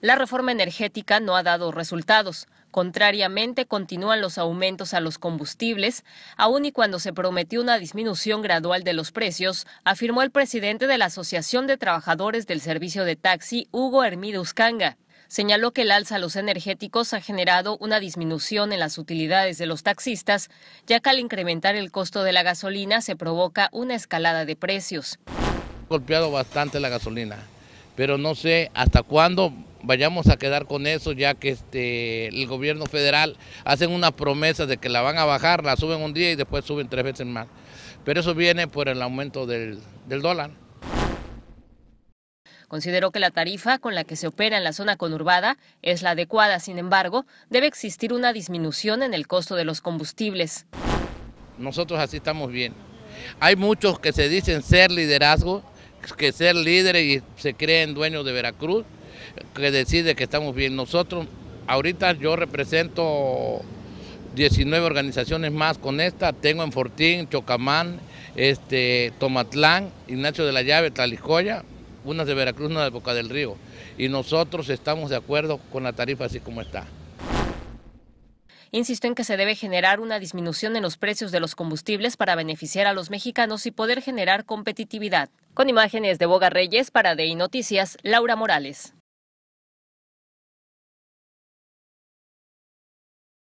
la reforma energética no ha dado resultados. Contrariamente, continúan los aumentos a los combustibles, aun y cuando se prometió una disminución gradual de los precios, afirmó el presidente de la Asociación de Trabajadores del Servicio de Taxi, Hugo Hermida Uscanga. Señaló que el alza a los energéticos ha generado una disminución en las utilidades de los taxistas, ya que al incrementar el costo de la gasolina se provoca una escalada de precios. golpeado bastante la gasolina, pero no sé hasta cuándo vayamos a quedar con eso, ya que este, el gobierno federal hace una promesa de que la van a bajar, la suben un día y después suben tres veces más. Pero eso viene por el aumento del, del dólar. Considero que la tarifa con la que se opera en la zona conurbada es la adecuada, sin embargo, debe existir una disminución en el costo de los combustibles. Nosotros así estamos bien. Hay muchos que se dicen ser liderazgo, que ser líderes y se creen dueños de Veracruz, que decide que estamos bien. Nosotros, ahorita yo represento 19 organizaciones más con esta, tengo en Fortín, Chocamán, este, Tomatlán, Ignacio de la Llave, Talijoya, unas de Veracruz, una de Boca del Río. Y nosotros estamos de acuerdo con la tarifa así como está. Insisto en que se debe generar una disminución en los precios de los combustibles para beneficiar a los mexicanos y poder generar competitividad. Con imágenes de Boga Reyes para DEI Noticias, Laura Morales.